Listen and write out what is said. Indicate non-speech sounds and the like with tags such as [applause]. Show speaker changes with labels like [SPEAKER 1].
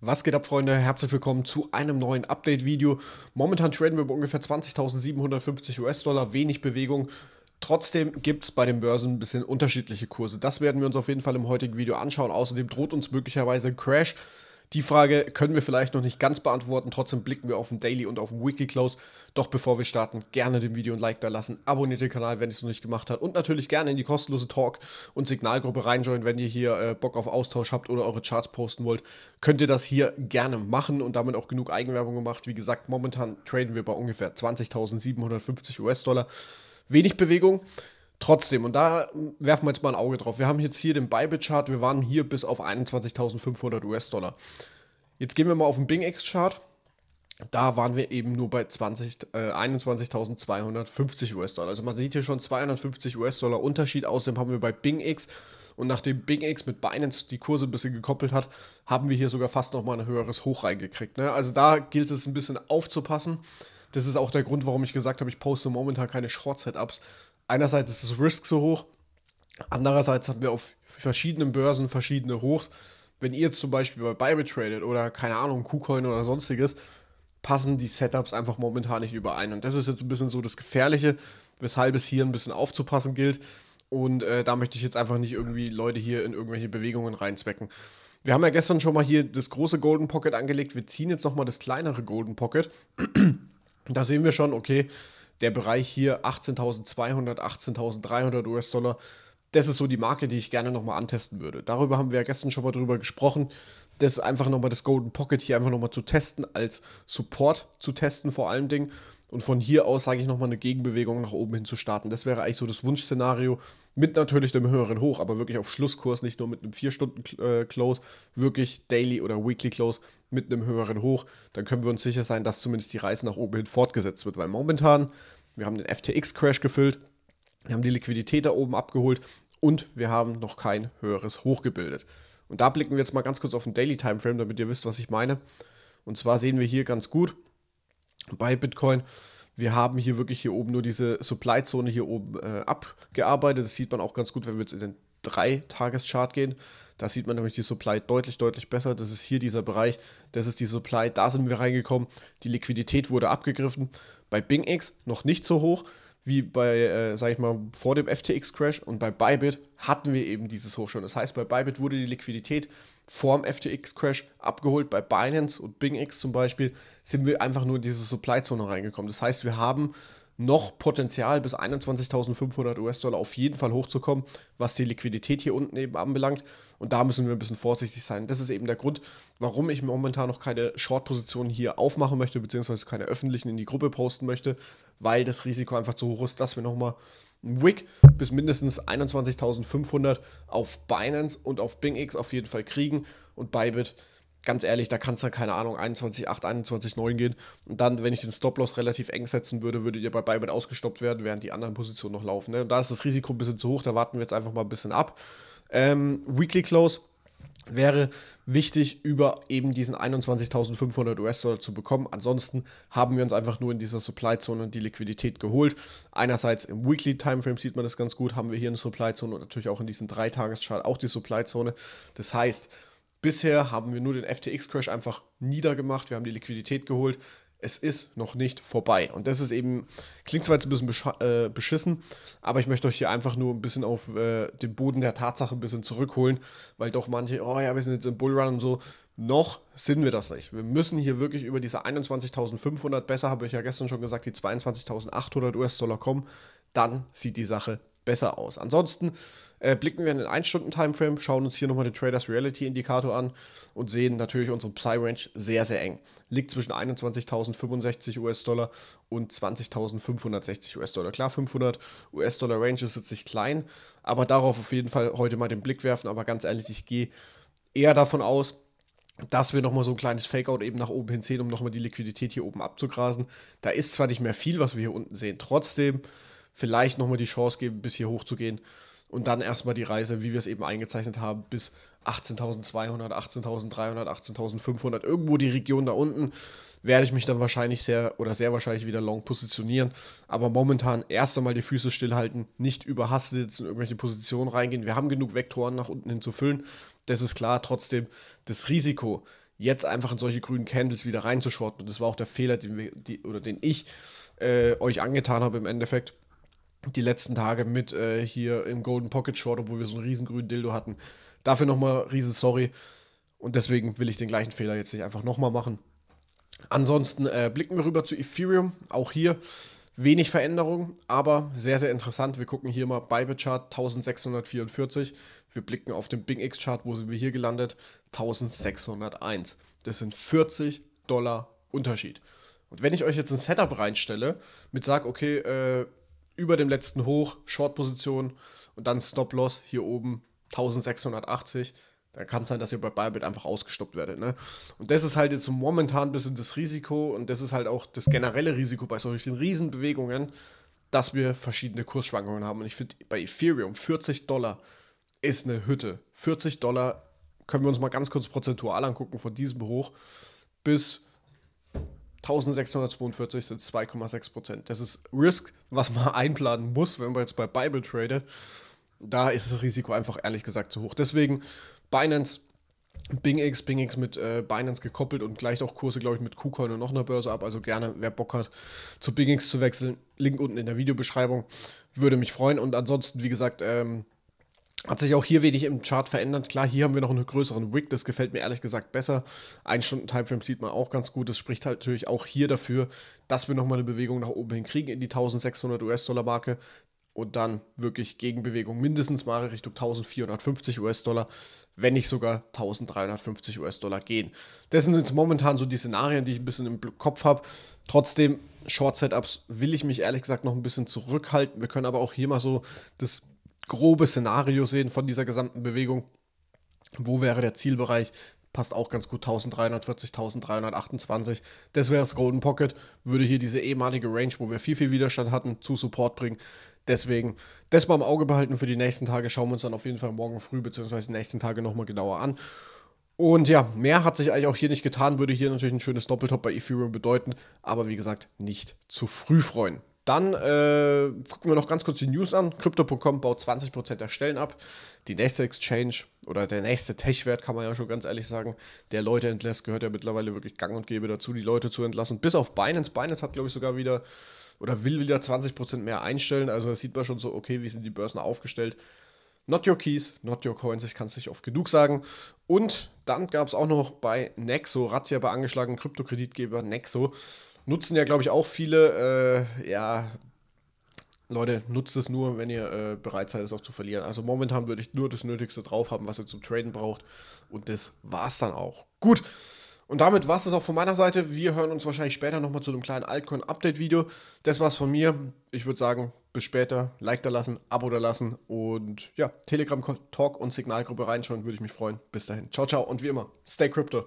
[SPEAKER 1] Was geht ab, Freunde? Herzlich willkommen zu einem neuen Update-Video. Momentan traden wir bei ungefähr 20.750 US-Dollar, wenig Bewegung. Trotzdem gibt es bei den Börsen ein bisschen unterschiedliche Kurse. Das werden wir uns auf jeden Fall im heutigen Video anschauen. Außerdem droht uns möglicherweise ein Crash. Die Frage können wir vielleicht noch nicht ganz beantworten, trotzdem blicken wir auf den Daily und auf den Weekly Close. Doch bevor wir starten, gerne dem Video ein Like da lassen, abonniert den Kanal, wenn ihr es noch nicht gemacht habt und natürlich gerne in die kostenlose Talk- und Signalgruppe reinjoinen, wenn ihr hier äh, Bock auf Austausch habt oder eure Charts posten wollt, könnt ihr das hier gerne machen und damit auch genug Eigenwerbung gemacht. Wie gesagt, momentan traden wir bei ungefähr 20.750 US-Dollar. Wenig Bewegung. Trotzdem, und da hm, werfen wir jetzt mal ein Auge drauf. Wir haben jetzt hier den Bybit-Chart, wir waren hier bis auf 21.500 US-Dollar. Jetzt gehen wir mal auf den Bing X Chart. Da waren wir eben nur bei äh, 21.250 US-Dollar. Also man sieht hier schon 250 US-Dollar Unterschied. Außerdem haben wir bei Bing X und nachdem Bing X mit Binance die Kurse ein bisschen gekoppelt hat, haben wir hier sogar fast nochmal ein höheres Hoch reingekriegt. Ne? Also da gilt es ein bisschen aufzupassen. Das ist auch der Grund, warum ich gesagt habe, ich poste momentan keine Short-Setups. Einerseits ist das Risk so hoch, andererseits haben wir auf verschiedenen Börsen verschiedene Hochs wenn ihr zum Beispiel bei Bybit tradet oder keine Ahnung, KuCoin oder sonstiges, passen die Setups einfach momentan nicht überein. Und das ist jetzt ein bisschen so das Gefährliche, weshalb es hier ein bisschen aufzupassen gilt. Und äh, da möchte ich jetzt einfach nicht irgendwie Leute hier in irgendwelche Bewegungen reinzwecken. Wir haben ja gestern schon mal hier das große Golden Pocket angelegt. Wir ziehen jetzt nochmal das kleinere Golden Pocket. da sehen wir schon, okay, der Bereich hier 18.200, 18.300 US-Dollar das ist so die Marke, die ich gerne nochmal antesten würde. Darüber haben wir ja gestern schon mal drüber gesprochen. Das ist einfach nochmal das Golden Pocket hier einfach nochmal zu testen, als Support zu testen vor allen Dingen. Und von hier aus, sage ich nochmal, eine Gegenbewegung nach oben hin zu starten. Das wäre eigentlich so das Wunschszenario mit natürlich einem höheren Hoch, aber wirklich auf Schlusskurs, nicht nur mit einem 4-Stunden-Close, äh, wirklich Daily oder Weekly Close mit einem höheren Hoch. Dann können wir uns sicher sein, dass zumindest die Reise nach oben hin fortgesetzt wird, weil momentan, wir haben den FTX-Crash gefüllt, wir haben die Liquidität da oben abgeholt und wir haben noch kein höheres Hoch gebildet. Und da blicken wir jetzt mal ganz kurz auf den Daily Timeframe, damit ihr wisst, was ich meine. Und zwar sehen wir hier ganz gut bei Bitcoin, wir haben hier wirklich hier oben nur diese Supply-Zone hier oben äh, abgearbeitet. Das sieht man auch ganz gut, wenn wir jetzt in den 3-Tages-Chart gehen. Da sieht man nämlich die Supply deutlich, deutlich besser. Das ist hier dieser Bereich, das ist die Supply, da sind wir reingekommen. Die Liquidität wurde abgegriffen. Bei BingX noch nicht so hoch wie bei, äh, sag ich mal, vor dem FTX-Crash und bei Bybit hatten wir eben dieses Hoch schon. Das heißt, bei Bybit wurde die Liquidität vorm FTX-Crash abgeholt. Bei Binance und BingX zum Beispiel sind wir einfach nur in diese Supply-Zone reingekommen. Das heißt, wir haben noch Potenzial bis 21.500 US-Dollar auf jeden Fall hochzukommen, was die Liquidität hier unten eben anbelangt. Und da müssen wir ein bisschen vorsichtig sein. Das ist eben der Grund, warum ich momentan noch keine Short-Positionen hier aufmachen möchte, beziehungsweise keine öffentlichen in die Gruppe posten möchte, weil das Risiko einfach zu hoch ist, dass wir nochmal einen Wick bis mindestens 21.500 auf Binance und auf BingX auf jeden Fall kriegen und Bybit ganz ehrlich, da kann es dann, keine Ahnung, 21,8, 21,9 gehen. Und dann, wenn ich den Stop-Loss relativ eng setzen würde, würde ihr bei Bybit ausgestoppt werden, während die anderen Positionen noch laufen. Ne? Und da ist das Risiko ein bisschen zu hoch, da warten wir jetzt einfach mal ein bisschen ab. Ähm, Weekly Close wäre wichtig, über eben diesen 21.500 US-Dollar zu bekommen. Ansonsten haben wir uns einfach nur in dieser Supply-Zone die Liquidität geholt. Einerseits im Weekly-Timeframe sieht man das ganz gut, haben wir hier eine Supply-Zone und natürlich auch in diesem 3-Tages-Chart auch die Supply-Zone. Das heißt, Bisher haben wir nur den FTX-Crash einfach niedergemacht, wir haben die Liquidität geholt. Es ist noch nicht vorbei. Und das ist eben, klingt zwar jetzt ein bisschen besch äh, beschissen, aber ich möchte euch hier einfach nur ein bisschen auf äh, den Boden der Tatsache ein bisschen zurückholen, weil doch manche, oh ja, wir sind jetzt im Bullrun und so. Noch sind wir das nicht. Wir müssen hier wirklich über diese 21.500, besser habe ich ja gestern schon gesagt, die 22.800 US-Dollar kommen. Dann sieht die Sache besser aus. Ansonsten äh, blicken wir in den 1-Stunden-Timeframe, schauen uns hier nochmal den Traders Reality Indikator an und sehen natürlich unsere Psy-Range sehr, sehr eng. Liegt zwischen 21.065 US-Dollar und 20.560 US-Dollar. Klar, 500 US-Dollar Range ist jetzt nicht klein, aber darauf auf jeden Fall heute mal den Blick werfen. Aber ganz ehrlich, ich gehe eher davon aus, dass wir nochmal so ein kleines Fakeout eben nach oben hin sehen, um nochmal die Liquidität hier oben abzugrasen. Da ist zwar nicht mehr viel, was wir hier unten sehen. Trotzdem vielleicht nochmal die Chance geben, bis hier hochzugehen und dann erstmal die Reise, wie wir es eben eingezeichnet haben, bis 18.200, 18.300, 18.500, irgendwo die Region da unten, werde ich mich dann wahrscheinlich sehr oder sehr wahrscheinlich wieder long positionieren. Aber momentan erst einmal die Füße stillhalten, nicht überhastet jetzt in irgendwelche Positionen reingehen. Wir haben genug Vektoren nach unten hin zu füllen. Das ist klar. Trotzdem das Risiko, jetzt einfach in solche grünen Candles wieder reinzuschorten, und das war auch der Fehler, den wir, die, oder den ich äh, euch angetan habe im Endeffekt die letzten Tage mit äh, hier im Golden Pocket Short, obwohl wir so einen riesen grünen Dildo hatten. Dafür nochmal riesen Sorry. Und deswegen will ich den gleichen Fehler jetzt nicht einfach nochmal machen. Ansonsten äh, blicken wir rüber zu Ethereum. Auch hier wenig Veränderung, aber sehr, sehr interessant. Wir gucken hier mal Bybit-Chart 1644. Wir blicken auf den Bing X chart wo sind wir hier gelandet? 1601. Das sind 40 Dollar Unterschied. Und wenn ich euch jetzt ein Setup reinstelle, mit sag, okay, äh, über dem letzten Hoch, Short-Position und dann Stop-Loss hier oben 1680. Dann kann es sein, dass ihr bei Bybit einfach ausgestoppt werdet. Ne? Und das ist halt jetzt momentan ein bisschen das Risiko und das ist halt auch das generelle Risiko bei solchen Riesenbewegungen, dass wir verschiedene Kursschwankungen haben. Und ich finde, bei Ethereum 40 Dollar ist eine Hütte. 40 Dollar können wir uns mal ganz kurz prozentual angucken von diesem Hoch bis 1642 sind 2,6 Prozent. Das ist Risk, was man [laughs] einplanen muss, wenn man jetzt bei Bible tradet. Da ist das Risiko einfach ehrlich gesagt zu hoch. Deswegen Binance, BingX, BingX mit äh, Binance gekoppelt und gleicht auch Kurse, glaube ich, mit KuCoin und noch einer Börse ab. Also gerne, wer Bock hat, zu BingX zu wechseln, Link unten in der Videobeschreibung. Würde mich freuen. Und ansonsten, wie gesagt, ähm, hat sich auch hier wenig im Chart verändert. Klar, hier haben wir noch einen größeren Wick, das gefällt mir ehrlich gesagt besser. Ein Stunden Timeframe sieht man auch ganz gut. Das spricht halt natürlich auch hier dafür, dass wir nochmal eine Bewegung nach oben hinkriegen in die 1600 US-Dollar-Marke und dann wirklich Gegenbewegung mindestens mal Richtung 1450 US-Dollar, wenn nicht sogar 1350 US-Dollar gehen. Das sind jetzt momentan so die Szenarien, die ich ein bisschen im Kopf habe. Trotzdem, Short-Setups will ich mich ehrlich gesagt noch ein bisschen zurückhalten. Wir können aber auch hier mal so das grobe Szenario sehen von dieser gesamten Bewegung. Wo wäre der Zielbereich? Passt auch ganz gut 1340, 1328. Das wäre das Golden Pocket. Würde hier diese ehemalige Range, wo wir viel, viel Widerstand hatten, zu Support bringen. Deswegen das mal im Auge behalten für die nächsten Tage. Schauen wir uns dann auf jeden Fall morgen früh bzw. die nächsten Tage nochmal genauer an. Und ja, mehr hat sich eigentlich auch hier nicht getan, würde hier natürlich ein schönes Doppeltop bei Ethereum bedeuten, aber wie gesagt, nicht zu früh freuen. Dann äh, gucken wir noch ganz kurz die News an. Crypto.com baut 20% der Stellen ab. Die nächste Exchange oder der nächste Tech-Wert, kann man ja schon ganz ehrlich sagen, der Leute entlässt, gehört ja mittlerweile wirklich gang und gäbe dazu, die Leute zu entlassen. Bis auf Binance. Binance hat, glaube ich, sogar wieder oder will wieder 20% mehr einstellen. Also das sieht man schon so, okay, wie sind die Börsen aufgestellt. Not your keys, not your coins, ich kann es nicht oft genug sagen. Und dann gab es auch noch bei Nexo, Razzia bei angeschlagenen Kryptokreditgeber Nexo. Nutzen ja, glaube ich, auch viele, äh, ja, Leute, nutzt es nur, wenn ihr äh, bereit seid, es auch zu verlieren. Also momentan würde ich nur das Nötigste drauf haben, was ihr zum Traden braucht. Und das war es dann auch. Gut. Und damit war es das auch von meiner Seite. Wir hören uns wahrscheinlich später nochmal zu einem kleinen Altcoin-Update-Video. Das war's von mir. Ich würde sagen, bis später. Like da lassen, Abo da lassen und ja, Telegram-Talk und Signalgruppe reinschauen, würde ich mich freuen. Bis dahin. Ciao, ciao und wie immer, stay crypto.